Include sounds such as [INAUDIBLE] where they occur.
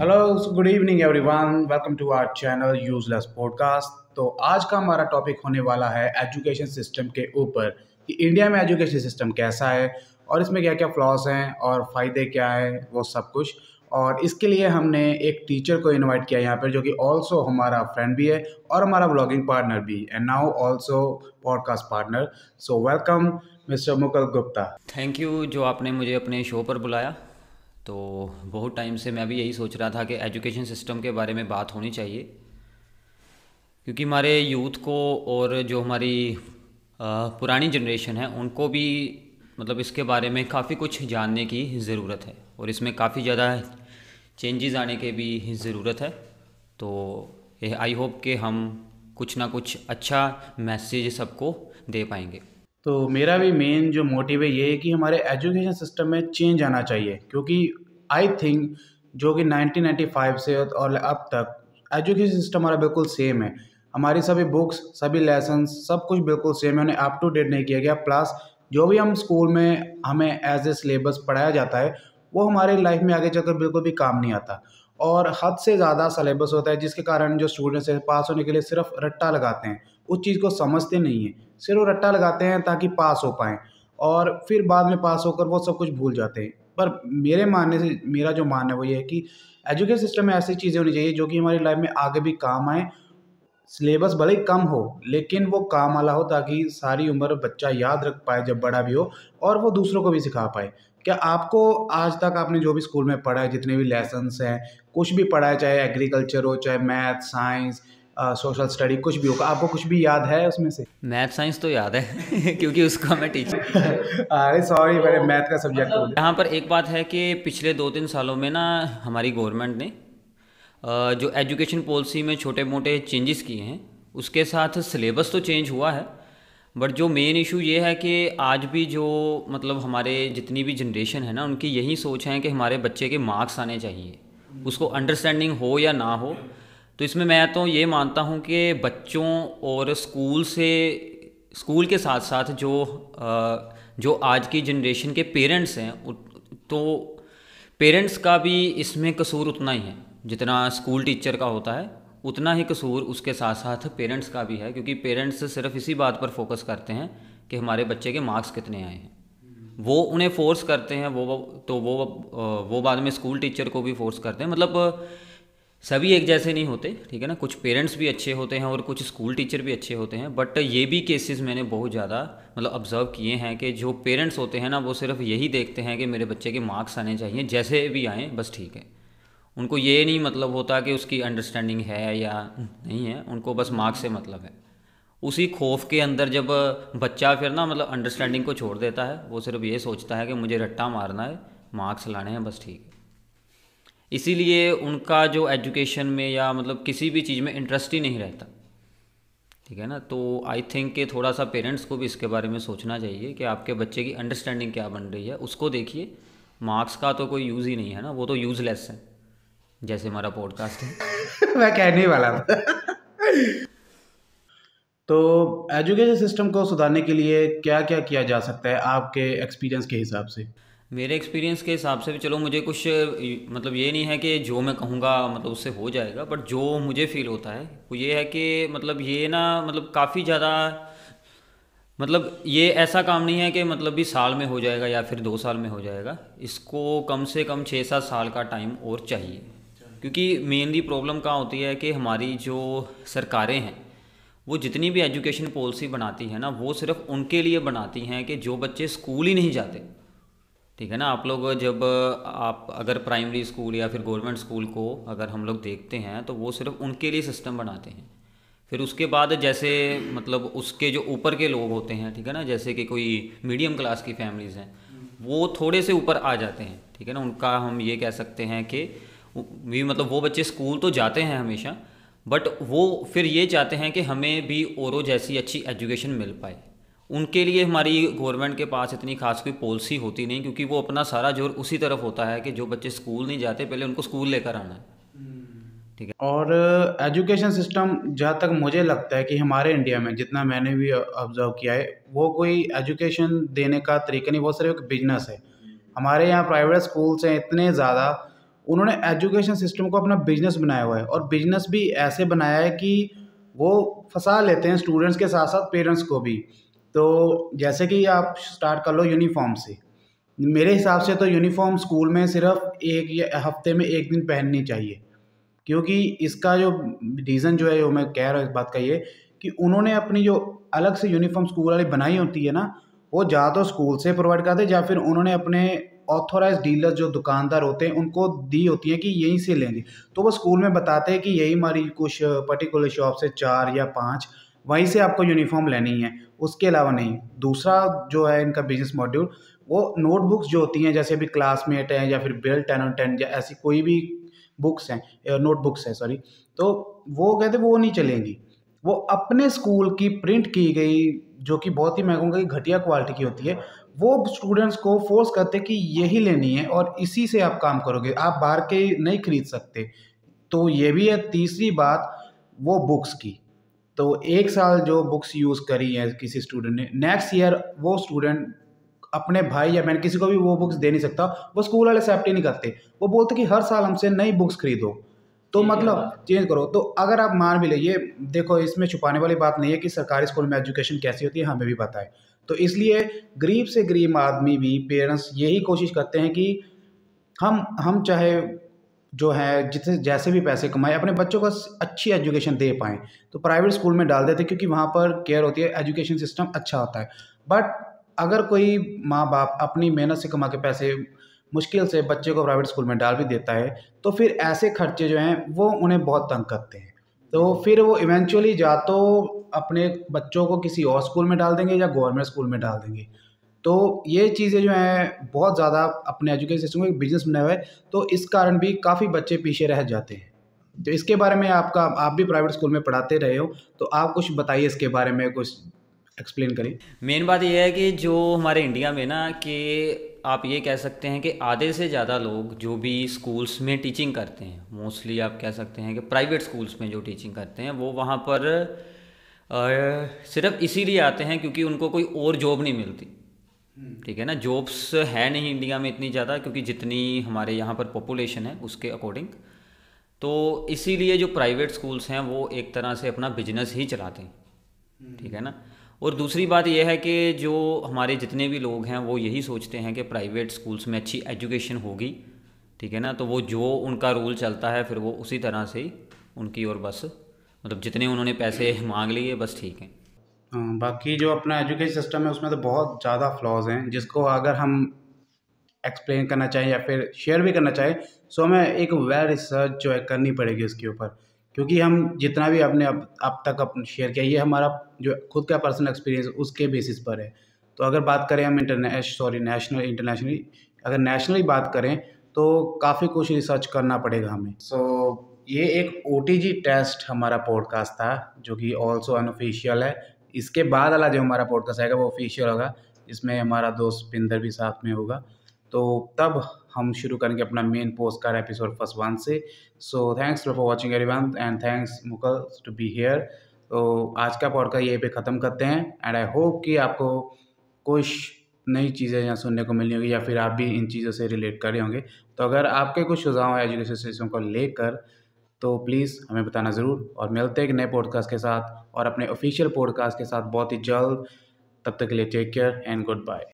hello good evening everyone welcome to our channel useless podcast तो आज का हमारा टॉपिक होने वाला है एजुकेशन सिस्टम के ऊपर कि इंडिया में एजुकेशन सिस्टम कैसा है और इसमें क्या क्या फ्लॉस हैं और फ़ायदे क्या हैं वो सब कुछ और इसके लिए हमने एक टीचर को इनवाइट किया यहाँ पर जो कि ऑल्सो हमारा फ्रेंड भी है और हमारा ब्लॉगिंग पार्टनर भी and now also podcast partner so welcome mister Mukul Gupta thank you जो आपने मुझे अपने शो पर बुलाया तो बहुत टाइम से मैं भी यही सोच रहा था कि एजुकेशन सिस्टम के बारे में बात होनी चाहिए क्योंकि हमारे यूथ को और जो हमारी पुरानी जनरेशन है उनको भी मतलब इसके बारे में काफ़ी कुछ जानने की ज़रूरत है और इसमें काफ़ी ज़्यादा चेंजेस आने के भी ज़रूरत है तो आई होप कि हम कुछ ना कुछ अच्छा मैसेज सबको दे पाएंगे तो मेरा भी मेन जो मोटिव है ये है कि हमारे एजुकेशन सिस्टम में चेंज आना चाहिए क्योंकि आई थिंक जो कि 1995 से और अब तक एजुकेशन सिस्टम हमारा बिल्कुल सेम है हमारी सभी बुक्स सभी लेसन सब कुछ बिल्कुल सेम है उन्हें अप टू डेट नहीं किया गया प्लस जो भी हम स्कूल में हमें एज ए सिलेबस पढ़ाया जाता है वो हमारे लाइफ में आगे चलकर बिल्कुल भी काम नहीं आता और हद से ज़्यादा सिलेबस होता है जिसके कारण जो स्टूडेंट्स हैं पास होने के लिए सिर्फ रट्टा लगाते हैं उस चीज़ को समझते नहीं हैं सिर्फ रट्टा लगाते हैं ताकि पास हो पाएँ और फिर बाद में पास होकर वो सब कुछ भूल जाते हैं पर मेरे मानने से मेरा जो मानना है वो ये है कि एजुकेशन सिस्टम में ऐसी चीज़ें होनी चाहिए जो कि हमारी लाइफ में आगे भी काम आए सिलेबस भले ही कम हो लेकिन वो काम वाला हो ताकि सारी उम्र बच्चा याद रख पाए जब बड़ा भी हो और वो दूसरों को भी सिखा पाए क्या आपको आज तक आपने जो भी स्कूल में पढ़ा है जितने भी लेसन्स हैं कुछ भी पढ़ा है चाहे एग्रीकल्चर हो चाहे मैथ साइंस सोशल स्टडी कुछ भी होगा आपको कुछ भी याद है उसमें से मैथ साइंस तो याद है [LAUGHS] क्योंकि उसका मैं टीचर [LAUGHS] अरे सॉरी मेरे मैथ का सब्जेक्ट मतलब यहाँ पर एक बात है कि पिछले दो तीन सालों में ना हमारी गवर्नमेंट ने जो एजुकेशन पॉलिसी में छोटे मोटे चेंजेस किए हैं उसके साथ सिलेबस तो चेंज हुआ है बट जो मेन इशू ये है कि आज भी जो मतलब हमारे जितनी भी जनरेशन है ना उनकी यही सोच है कि हमारे बच्चे के मार्क्स आने चाहिए उसको अंडरस्टैंडिंग हो या ना हो तो इसमें मैं तो ये मानता हूँ कि बच्चों और स्कूल से स्कूल के साथ साथ जो जो आज की जनरेशन के पेरेंट्स हैं तो पेरेंट्स का भी इसमें कसूर उतना ही है जितना स्कूल टीचर का होता है उतना ही कसूर उसके साथ साथ पेरेंट्स का भी है क्योंकि पेरेंट्स सिर्फ इसी बात पर फोकस करते हैं कि हमारे बच्चे के मार्क्स कितने आए हैं वो उन्हें फोर्स करते हैं वो तो वो वो बाद में स्कूल टीचर को भी फोर्स करते हैं मतलब सभी एक जैसे नहीं होते ठीक है ना कुछ पेरेंट्स भी अच्छे होते हैं और कुछ स्कूल टीचर भी अच्छे होते हैं बट ये भी केसेस मैंने बहुत ज़्यादा मतलब ऑब्जर्व किए हैं कि जो पेरेंट्स होते हैं ना वो सिर्फ यही देखते हैं कि मेरे बच्चे के मार्क्स आने चाहिए जैसे भी आएँ बस ठीक है उनको ये नहीं मतलब होता कि उसकी अंडरस्टैंडिंग है या नहीं है उनको बस मार्क्स से मतलब है उसी खौफ के अंदर जब बच्चा फिर ना मतलब अंडरस्टैंडिंग को छोड़ देता है वो सिर्फ ये सोचता है कि मुझे रट्टा मारना है मार्क्स लाने हैं बस ठीक है इसीलिए उनका जो एजुकेशन में या मतलब किसी भी चीज़ में इंटरेस्ट ही नहीं रहता ठीक है ना तो आई थिंक के थोड़ा सा पेरेंट्स को भी इसके बारे में सोचना चाहिए कि आपके बच्चे की अंडरस्टैंडिंग क्या बन रही है उसको देखिए मार्क्स का तो कोई यूज़ ही नहीं है ना वो तो यूज़लेस है जैसे हमारा पॉडकास्ट है [LAUGHS] मैं कहने वाला था [LAUGHS] तो एजुकेशन सिस्टम को सुधारने के लिए क्या क्या किया जा सकता है आपके एक्सपीरियंस के हिसाब से मेरे एक्सपीरियंस के हिसाब से भी चलो मुझे कुछ मतलब ये नहीं है कि जो मैं कहूँगा मतलब उससे हो जाएगा बट जो मुझे फील होता है वो ये है कि मतलब ये ना मतलब काफ़ी ज़्यादा मतलब ये ऐसा काम नहीं है कि मतलब भी साल में हो जाएगा या फिर दो साल में हो जाएगा इसको कम से कम छः सात साल का टाइम और चाहिए क्योंकि मेनली प्रॉब्लम कहाँ होती है कि हमारी जो सरकारें हैं वो जितनी भी एजुकेशन पॉलिसी बनाती है ना वो सिर्फ उनके लिए बनाती हैं कि जो बच्चे स्कूल ही नहीं जाते ठीक है ना आप लोग जब आप अगर प्राइमरी स्कूल या फिर गवर्नमेंट स्कूल को अगर हम लोग देखते हैं तो वो सिर्फ उनके लिए सिस्टम बनाते हैं फिर उसके बाद जैसे मतलब उसके जो ऊपर के लोग होते हैं ठीक है ना जैसे कि कोई मीडियम क्लास की फैमिलीज़ हैं वो थोड़े से ऊपर आ जाते हैं ठीक है ना उनका हम ये कह सकते हैं कि भी मतलब वो बच्चे स्कूल तो जाते हैं हमेशा बट वो फिर ये चाहते हैं कि हमें भी औरों जैसी अच्छी एजुकेशन मिल पाए उनके लिए हमारी गवर्नमेंट के पास इतनी खास कोई पॉलिसी होती नहीं क्योंकि वो अपना सारा जोर उसी तरफ होता है कि जो बच्चे स्कूल नहीं जाते पहले उनको स्कूल लेकर आना है ठीक है और एजुकेशन uh, सिस्टम जहाँ तक मुझे लगता है कि हमारे इंडिया में जितना मैंने भी ऑब्जर्व किया है वो कोई एजुकेशन देने का तरीका नहीं वो सिर्फ एक बिजनेस है हमारे यहाँ प्राइवेट स्कूल्स हैं इतने ज़्यादा उन्होंने एजुकेशन सिस्टम को अपना बिजनेस बनाया हुआ है और बिजनेस भी ऐसे बनाया है कि वो फंसा लेते हैं स्टूडेंट्स के साथ साथ पेरेंट्स को भी तो जैसे कि आप स्टार्ट कर लो यूनिफॉर्म से मेरे हिसाब से तो यूनिफॉर्म स्कूल में सिर्फ एक या हफ्ते में एक दिन पहननी चाहिए क्योंकि इसका जो रीज़न जो है वो मैं कह रहा हूँ इस बात का ये कि उन्होंने अपनी जो अलग से यूनिफॉर्म स्कूल वाली बनाई होती है ना वो या तो स्कूल से प्रोवाइड करते या फिर उन्होंने अपने ऑथोराइज डीलर जो दुकानदार होते हैं उनको दी होती है कि यहीं से लेंगे तो वो स्कूल में बताते हैं कि यही हमारी कुछ पर्टिकुलर शॉप से चार या पाँच वहीं से आपको यूनिफॉर्म लेनी है उसके अलावा नहीं दूसरा जो है इनका बिजनेस मॉड्यूल वो नोटबुक्स जो होती हैं जैसे अभी क्लासमेट हैं या फिर बेल टेन और टेन या ऐसी कोई भी बुक्स हैं नोटबुक्स हैं सॉरी तो वो कहते वो नहीं चलेंगी वो अपने स्कूल की प्रिंट की गई जो कि बहुत ही मैं कहूँगा कि घटिया क्वालिटी की होती है वो स्टूडेंट्स को फोर्स करते कि यही लेनी है और इसी से आप काम करोगे आप बाहर के नहीं खरीद सकते तो ये भी है तीसरी बात वो बुक्स की तो एक साल जो बुक्स यूज़ करी हैं किसी स्टूडेंट ने नेक्स्ट ईयर वो स्टूडेंट अपने भाई या बहन किसी को भी वो बुक्स दे नहीं सकता वो स्कूल वाले एक्सेप्ट ही नहीं करते वो बोलते कि हर साल हमसे नई बुक्स खरीदो तो मतलब चेंज करो तो अगर आप मान भी लीजिए देखो इसमें छुपाने वाली बात नहीं है कि सरकारी स्कूल में एजुकेशन कैसी होती है हमें भी पता है तो इसलिए गरीब से गरीब आदमी भी पेरेंट्स यही कोशिश करते हैं कि हम हम चाहे जो है जितने जैसे भी पैसे कमाए अपने बच्चों को अच्छी एजुकेशन दे पाएँ तो प्राइवेट स्कूल में डाल देते क्योंकि वहाँ पर केयर होती है एजुकेशन सिस्टम अच्छा होता है बट अगर कोई माँ बाप अपनी मेहनत से कमा के पैसे मुश्किल से बच्चे को प्राइवेट स्कूल में डाल भी देता है तो फिर ऐसे खर्चे जो हैं वो उन्हें बहुत तंग करते हैं तो फिर वो इवेंचुअली या तो अपने बच्चों को किसी और स्कूल में डाल देंगे या गवर्नमेंट स्कूल में डाल देंगे तो ये चीज़ें जो हैं बहुत ज़्यादा अपने एजुकेशन सिस्टम में बिजनेस बनाया हुआ है तो इस कारण भी काफ़ी बच्चे पीछे रह जाते हैं तो इसके बारे में आपका आप भी प्राइवेट स्कूल में पढ़ाते रहे हो तो आप कुछ बताइए इसके बारे में कुछ एक्सप्लेन करें मेन बात यह है कि जो हमारे इंडिया में ना कि आप ये कह सकते हैं कि आधे से ज़्यादा लोग जो भी स्कूल्स में टीचिंग करते हैं मोस्टली आप कह सकते हैं कि प्राइवेट स्कूल्स में जो टीचिंग करते हैं वो वहाँ पर आ, सिर्फ इसीलिए आते हैं क्योंकि उनको कोई और जॉब नहीं मिलती ठीक है ना जॉब्स है नहीं इंडिया में इतनी ज़्यादा क्योंकि जितनी हमारे यहाँ पर पॉपुलेशन है उसके अकॉर्डिंग तो इसीलिए जो प्राइवेट स्कूल्स हैं वो एक तरह से अपना बिजनेस ही चलाते हैं ठीक है ना और दूसरी बात यह है कि जो हमारे जितने भी लोग हैं वो यही सोचते हैं कि प्राइवेट स्कूल्स में अच्छी एजुकेशन होगी ठीक है ना तो वो जो उनका रूल चलता है फिर वो उसी तरह से ही उनकी और बस मतलब जितने उन्होंने पैसे मांग लिए बस ठीक है हाँ, बाकी जो अपना एजुकेशन सिस्टम है उसमें तो बहुत ज़्यादा फ्लॉज हैं जिसको अगर हम एक्सप्लेन करना चाहें या फिर शेयर भी करना चाहें सो हमें एक वेल रिसर्च जो है करनी पड़ेगी उसके ऊपर क्योंकि हम जितना भी आपने अब अब तक अपने शेयर किया ये हमारा जो खुद का पर्सनल एक्सपीरियंस उसके बेसिस पर है तो अगर बात करें हम इंटरनेश सॉरी नेशनल इंटरनेशनली अगर नेशनली बात करें तो काफ़ी कुछ रिसर्च करना पड़ेगा हमें सो so, ये एक ओ टेस्ट हमारा पॉडकास्ट था जो कि ऑल्सो अनऑफिशियल है इसके बाद वाला जो हमारा पॉडकास्ट आएगा वो ऑफिशियल होगा इसमें हमारा दोस्त पिंदर भी साथ में होगा तो तब हम शुरू करेंगे अपना मेन पोस्ट का एपिसोड फर्स्ट वन से so thanks for watching every one and thanks Mukul to be here तो आज का पॉडकास्ट यहीं पे ख़त्म करते हैं एंड आई होप कि आपको कुछ नई चीज़ें यहाँ सुनने को मिली होगी या फिर आप भी इन चीज़ों से रिलेट कर रहे होंगे तो अगर आपके कुछ सुझाव एजुकेशन सिस्टम को लेकर तो प्लीज़ हमें बताना ज़रूर और मिलते हैं एक नए पॉडकास्ट के साथ और अपने ऑफिशियल पॉडकास्ट के साथ बहुत ही जल्द तब तक के लिए take care and good bye